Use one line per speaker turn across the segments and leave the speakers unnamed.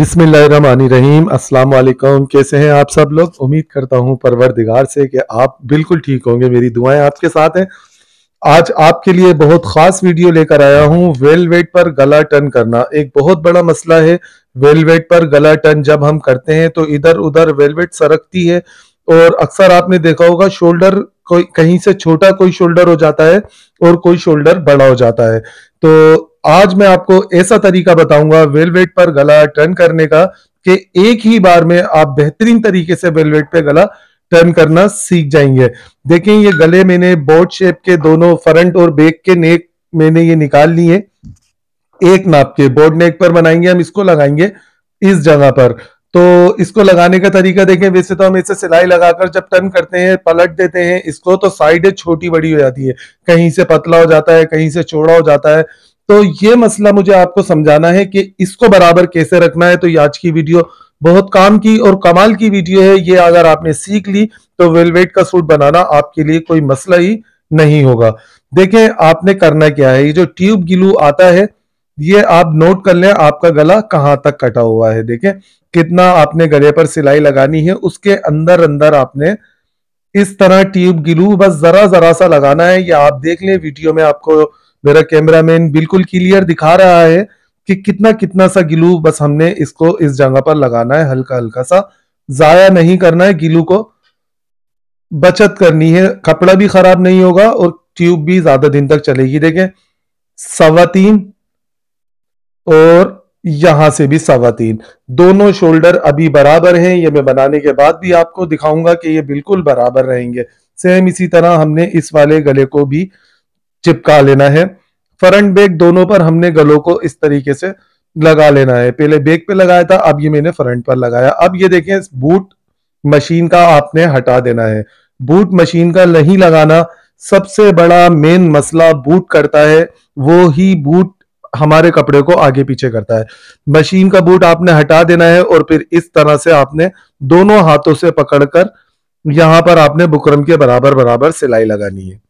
बिसमीम असलकुम कैसे हैं आप सब लोग उम्मीद करता हूं परवर दिगार से कि आप बिल्कुल ठीक होंगे मेरी दुआएं आपके साथ हैं आज आपके लिए बहुत ख़ास वीडियो लेकर आया हूं वेलवेट पर गला टर्न करना एक बहुत बड़ा मसला है वेलवेट पर गला टर्न जब हम करते हैं तो इधर उधर वेलवेट सरकती है और अक्सर आपने देखा होगा शोल्डर कोई कहीं से छोटा कोई शोल्डर हो जाता है और कोई शोल्डर बड़ा हो जाता है तो आज मैं आपको ऐसा तरीका बताऊंगा वेलवेट पर गला टर्न करने का कि एक ही बार में आप बेहतरीन तरीके से वेलवेट पे गला टर्न करना सीख जाएंगे देखें ये गले मैंने बोर्ड शेप के दोनों फ्रंट और बैक के नेक मैंने ये निकाल लिए एक नाप के बोर्ड नेक पर बनाएंगे हम इसको लगाएंगे इस जगह पर तो इसको लगाने का तरीका देखें वैसे तो हम इसे सिलाई लगाकर जब टर्न करते हैं पलट देते हैं इसको तो साइड छोटी बड़ी हो जाती है कहीं से पतला हो जाता है कहीं से चौड़ा हो जाता है तो ये मसला मुझे आपको समझाना है कि इसको बराबर कैसे रखना है तो आज की वीडियो बहुत काम की और कमाल की वीडियो है ये अगर आपने सीख ली तो वेलवेट का सूट बनाना आपके लिए कोई मसला ही नहीं होगा देखें आपने करना क्या है ये जो ट्यूब गिलू आता है ये आप नोट कर लें आपका गला कहां तक कटा हुआ है देखें कितना आपने गले पर सिलाई लगानी है उसके अंदर अंदर आपने इस तरह ट्यूब गिलू बस जरा जरा सा लगाना है या आप देख लें वीडियो में आपको मेरा कैमरामैन बिल्कुल क्लियर दिखा रहा है कि कितना कितना सा गिलू बस हमने इसको इस जगह पर लगाना है हल्का हल्का सा जाया नहीं करना है गिलू को बचत करनी है कपड़ा भी खराब नहीं होगा और ट्यूब भी ज्यादा दिन तक चलेगी देखें सवा तीन और यहां से भी सवा तीन दोनों शोल्डर अभी बराबर हैं ये मैं बनाने के बाद भी आपको दिखाऊंगा कि ये बिल्कुल बराबर रहेंगे सेम इसी तरह हमने इस वाले गले को भी चिपका लेना है फ्रंट बैग दोनों पर हमने गलों को इस तरीके से लगा लेना है पहले बैग पे लगाया था अब ये मैंने फ्रंट पर लगाया अब ये देखें बूट मशीन का आपने हटा देना है बूट मशीन का नहीं लगाना सबसे बड़ा मेन मसला बूट करता है वो ही बूट हमारे कपड़े को आगे पीछे करता है मशीन का बूट आपने हटा देना है और फिर इस तरह से आपने दोनों हाथों से पकड़कर यहां पर आपने बुकरम के बराबर बराबर सिलाई लगानी है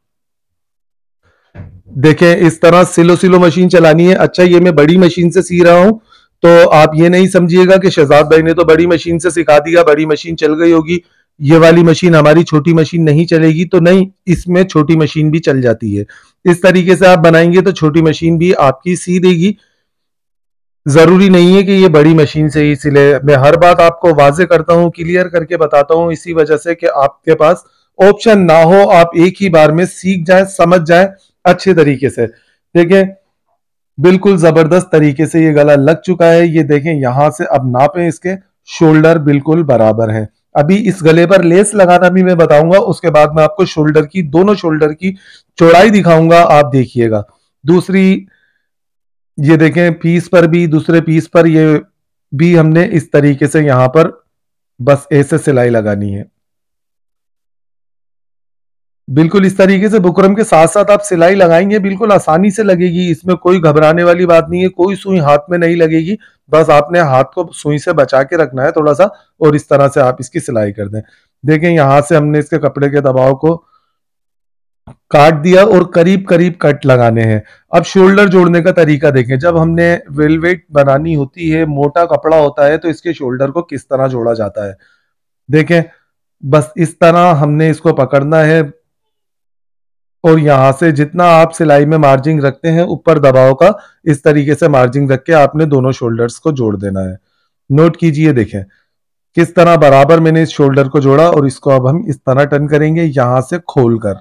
देखें इस तरह सिलो सिलो मशीन चलानी है अच्छा ये मैं बड़ी मशीन से सी रहा हूँ तो आप ये नहीं समझिएगा कि शहजाद भाई ने तो बड़ी मशीन से सिखा दिया बड़ी मशीन चल गई होगी ये वाली मशीन हमारी छोटी मशीन नहीं चलेगी तो नहीं इसमें छोटी मशीन भी चल जाती है इस तरीके से आप बनाएंगे तो छोटी मशीन भी आपकी सी देगी जरूरी नहीं है कि ये बड़ी मशीन से ही सिले मैं हर बात आपको वाजे करता हूँ क्लियर करके बताता हूँ इसी वजह से कि आपके पास ऑप्शन ना हो आप एक ही बार में सीख जाए समझ जाए अच्छे तरीके से देखें बिल्कुल जबरदस्त तरीके से ये गला लग चुका है ये देखें यहां से अब नापे इसके शोल्डर बिल्कुल बराबर है अभी इस गले पर लेस लगाना भी मैं बताऊंगा उसके बाद मैं आपको शोल्डर की दोनों शोल्डर की चौड़ाई दिखाऊंगा आप देखिएगा दूसरी ये देखें पीस पर भी दूसरे पीस पर ये भी हमने इस तरीके से यहां पर बस ऐसे सिलाई लगानी है बिल्कुल इस तरीके से बुकरम के साथ साथ आप सिलाई लगाएंगे बिल्कुल आसानी से लगेगी इसमें कोई घबराने वाली बात नहीं है कोई सुई हाथ में नहीं लगेगी बस आपने हाथ को सुई से बचा के रखना है थोड़ा सा और इस तरह से आप इसकी सिलाई कर दें देखें यहां से हमने इसके कपड़े के दबाव को काट दिया और करीब करीब कट लगाने हैं अब शोल्डर जोड़ने का तरीका देखें जब हमने वेलवेट बनानी होती है मोटा कपड़ा होता है तो इसके शोल्डर को किस तरह जोड़ा जाता है देखें बस इस तरह हमने इसको पकड़ना है और यहाँ से जितना आप सिलाई में मार्जिंग रखते हैं ऊपर दबाव का इस तरीके से मार्जिंग रख के आपने दोनों शोल्डर्स को जोड़ देना है नोट कीजिए देखें किस तरह बराबर मैंने इस शोल्डर को जोड़ा और इसको अब हम इस तरह टर्न करेंगे यहां से खोलकर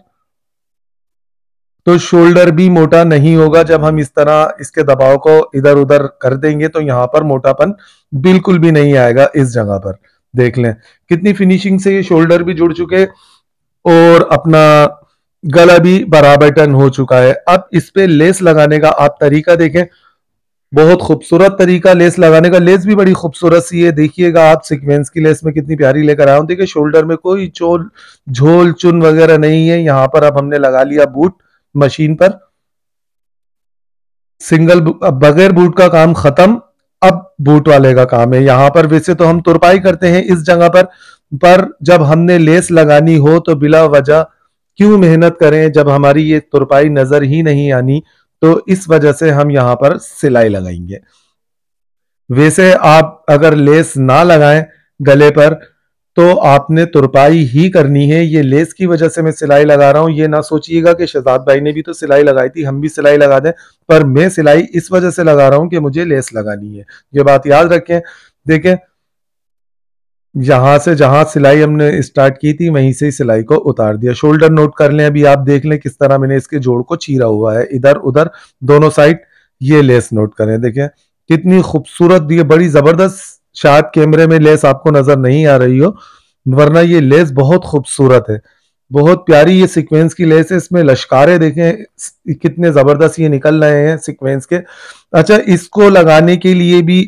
तो शोल्डर भी मोटा नहीं होगा जब हम इस तरह इसके दबाव को इधर उधर कर देंगे तो यहां पर मोटापन बिल्कुल भी नहीं आएगा इस जगह पर देख लें कितनी फिनिशिंग से ये शोल्डर भी जुड़ चुके और अपना गला भी बराबर टन हो चुका है अब इस पे लेस लगाने का आप तरीका देखें बहुत खूबसूरत तरीका लेस लगाने का लेस भी बड़ी खूबसूरत सी है देखिएगा आप सिक्वेंस की लेस में कितनी प्यारी लेकर आया हूं देखिए शोल्डर में कोई चोल झोल चुन वगैरह नहीं है यहां पर अब हमने लगा लिया बूट मशीन पर सिंगल बगैर बूट का काम खत्म अब बूट वाले का काम है यहां पर वैसे तो हम तुरपाई करते हैं इस जगह पर पर जब हमने लेस लगानी हो तो बिला वजह क्यों मेहनत करें जब हमारी ये तुरपाई नजर ही नहीं आनी तो इस वजह से हम यहां पर सिलाई लगाएंगे वैसे आप अगर लेस ना लगाएं गले पर तो आपने तुरपाई ही करनी है ये लेस की वजह से मैं सिलाई लगा रहा हूं ये ना सोचिएगा कि शहजाद भाई ने भी तो सिलाई लगाई थी हम भी सिलाई लगा दें पर मैं सिलाई इस वजह से लगा रहा हूं कि मुझे लेस लगानी है ये बात याद रखें देखें यहाँ से जहाँ सिलाई हमने स्टार्ट की थी वहीं से ही सिलाई को उतार दिया शोल्डर नोट कर लें अभी आप देख लें किस तरह मैंने इसके जोड़ को चीरा हुआ है इधर उधर दोनों साइड ये लेस नोट करें देखें कितनी खूबसूरत ये बड़ी जबरदस्त शायद कैमरे में लेस आपको नजर नहीं आ रही हो वरना ये लेस बहुत खूबसूरत है बहुत प्यारी ये सिक्वेंस की लेस है इसमें लश्कारे देखें कितने जबरदस्त ये निकल रहे हैं सिक्वेंस के अच्छा इसको लगाने के लिए भी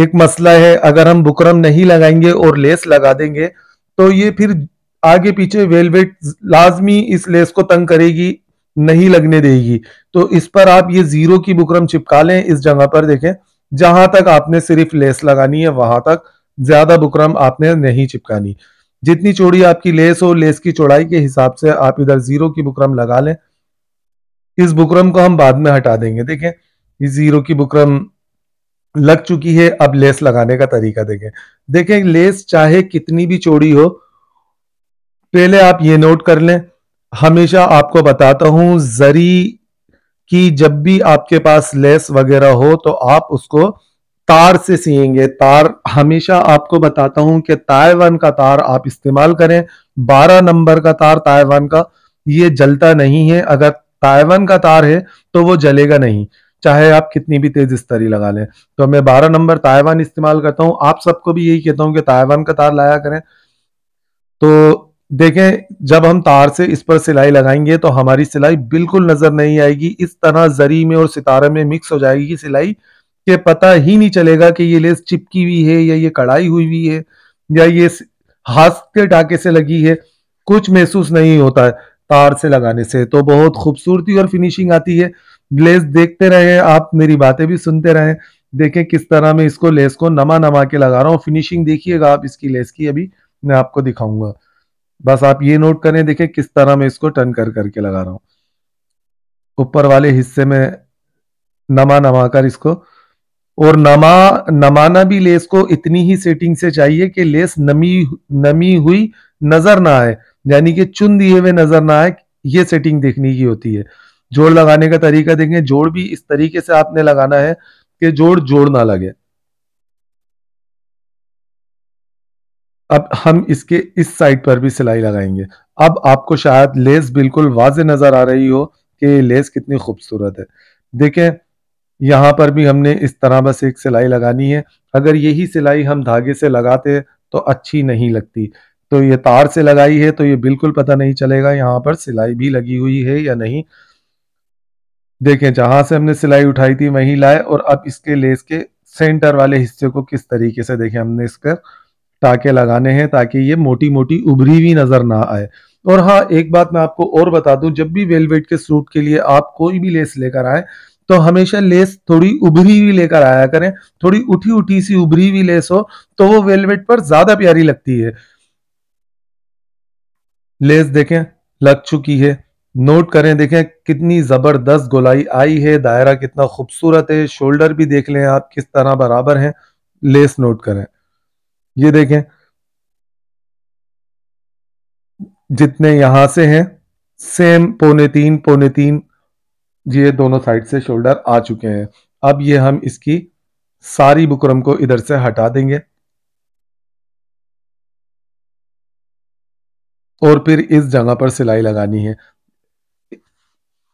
एक मसला है अगर हम बुकरम नहीं लगाएंगे और लेस लगा देंगे तो ये फिर आगे पीछे वेलवेट लाजमी इस लेस को तंग करेगी नहीं लगने देगी तो इस पर आप ये जीरो की बुकरम चिपका लें इस जगह पर देखें जहां तक आपने सिर्फ लेस लगानी है वहां तक ज्यादा बुकरम आपने नहीं चिपकानी जितनी चौड़ी आपकी लेस हो लेस की चौड़ाई के हिसाब से आप इधर जीरो की बुकरम लगा लें इस बुकरम को हम बाद में हटा देंगे देखें ये जीरो की बुकरम लग चुकी है अब लेस लगाने का तरीका देखें देखें लेस चाहे कितनी भी चौड़ी हो पहले आप ये नोट कर लें हमेशा आपको बताता हूं जरी की जब भी आपके पास लेस वगैरह हो तो आप उसको तार से सीएंगे तार हमेशा आपको बताता हूं कि ताइवान का तार आप इस्तेमाल करें 12 नंबर का तार ताइवान का ये जलता नहीं है अगर ताइवान का तार है तो वो जलेगा नहीं चाहे आप कितनी भी तेज स्तरी लगा लें तो मैं बारह नंबर ताइवान इस्तेमाल करता हूँ आप सबको भी यही कहता हूँ कि ताइवान का तार लाया करें तो देखें जब हम तार से इस पर सिलाई लगाएंगे तो हमारी सिलाई बिल्कुल नजर नहीं आएगी इस तरह जरी में और सितारे में मिक्स हो जाएगी सिलाई के पता ही नहीं चलेगा कि ये लेस चिपकी हुई है या ये कढ़ाई हुई हुई है या ये हाथ के टाके से लगी है कुछ महसूस नहीं होता है तार से लगाने से तो बहुत खूबसूरती और फिनिशिंग आती है लेस देखते रहे आप मेरी बातें भी सुनते रहे देखें किस तरह मैं इसको लेस को नमा नमा के लगा रहा हूँ फिनिशिंग देखिएगा आप इसकी लेस की अभी मैं आपको दिखाऊंगा बस आप ये नोट करें देखें किस तरह मैं इसको टर्न कर करके लगा रहा हूं ऊपर वाले हिस्से में नमा नमा कर इसको और नमा नमाना भी लेस को इतनी ही सेटिंग से चाहिए कि लेस नमी नमी हुई नजर ना आए यानी कि चुन दिए हुए नजर ना आए ये सेटिंग देखने की होती है जोड़ लगाने का तरीका देंगे जोड़ भी इस तरीके से आपने लगाना है कि जोड़ जोड़ ना लगे अब हम इसके इस साइड पर भी सिलाई लगाएंगे अब आपको शायद लेस बिल्कुल वाज नजर आ रही हो कि लेस कितनी खूबसूरत है देखें यहां पर भी हमने इस तरह बस एक सिलाई लगानी है अगर यही सिलाई हम धागे से लगाते तो अच्छी नहीं लगती तो ये तार से लगाई है तो ये बिल्कुल पता नहीं चलेगा यहाँ पर सिलाई भी लगी हुई है या नहीं देखें जहां से हमने सिलाई उठाई थी वहीं लाए और अब इसके लेस के सेंटर वाले हिस्से को किस तरीके से देखें हमने इसके टाके लगाने हैं ताकि ये मोटी मोटी उभरी हुई नजर ना आए और हाँ एक बात मैं आपको और बता दूं जब भी वेलवेट के सूट के लिए आप कोई भी लेस लेकर आए तो हमेशा लेस थोड़ी उभरी हुई लेकर आया करें थोड़ी उठी उठी सी उभरी हुई लेस हो तो वो वेलवेट पर ज्यादा प्यारी लगती है लेस देखें लग चुकी है नोट करें देखें कितनी ज़बरदस्त गोलाई आई है दायरा कितना खूबसूरत है शोल्डर भी देख लें आप किस तरह बराबर हैं लेस नोट करें ये देखें जितने यहां से हैं सेम पौने तीन पौने तीन ये दोनों साइड से शोल्डर आ चुके हैं अब ये हम इसकी सारी बुकरम को इधर से हटा देंगे और फिर इस जगह पर सिलाई लगानी है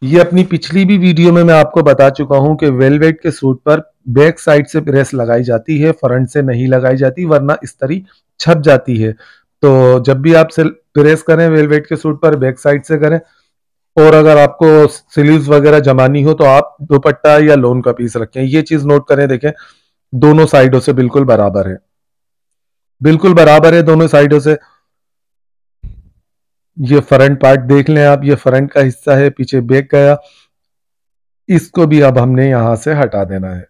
ये अपनी पिछली भी वीडियो में मैं आपको बता चुका हूं कि वेलवेट के सूट पर बैक साइड से प्रेस लगाई जाती है फ्रंट से नहीं लगाई जाती वरना इस्तरी छप जाती है तो जब भी आप प्रेस करें वेलवेट के सूट पर बैक साइड से करें और अगर आपको सिलीव वगैरह जमानी हो तो आप दुपट्टा या लोन का पीस रखें ये चीज नोट करें देखें दोनों साइडों से बिल्कुल बराबर है बिल्कुल बराबर है दोनों साइडों से ये फ्रंट पार्ट देख लें आप ये फ्रंट का हिस्सा है पीछे बैक गया इसको भी अब हमने यहां से हटा देना है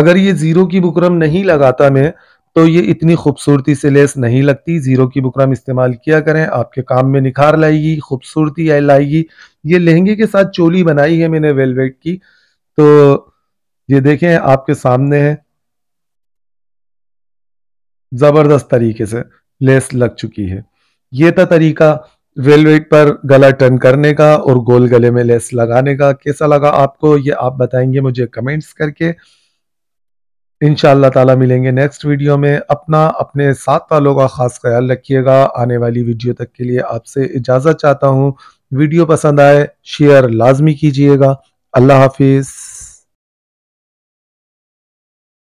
अगर ये जीरो की बुकरम नहीं लगाता मैं तो ये इतनी खूबसूरती से लेस नहीं लगती जीरो की बुकरम इस्तेमाल किया करें आपके काम में निखार लाएगी खूबसूरती लाएगी ये लहंगे के साथ चोली बनाई है मैंने वेलवेट की तो ये देखें आपके सामने है ज़बरदस्त तरीके से लेस लग चुकी है ये था तरीका वेलवेट पर गला टर्न करने का और गोल गले में लेस लगाने का कैसा लगा आपको ये आप बताएंगे मुझे कमेंट्स करके इन ताला मिलेंगे नेक्स्ट वीडियो में अपना अपने साथ वालों का ख़ास ख्याल रखिएगा आने वाली वीडियो तक के लिए आपसे इजाज़त चाहता हूँ वीडियो पसंद आए शेयर लाजमी कीजिएगा अल्लाह हाफिज़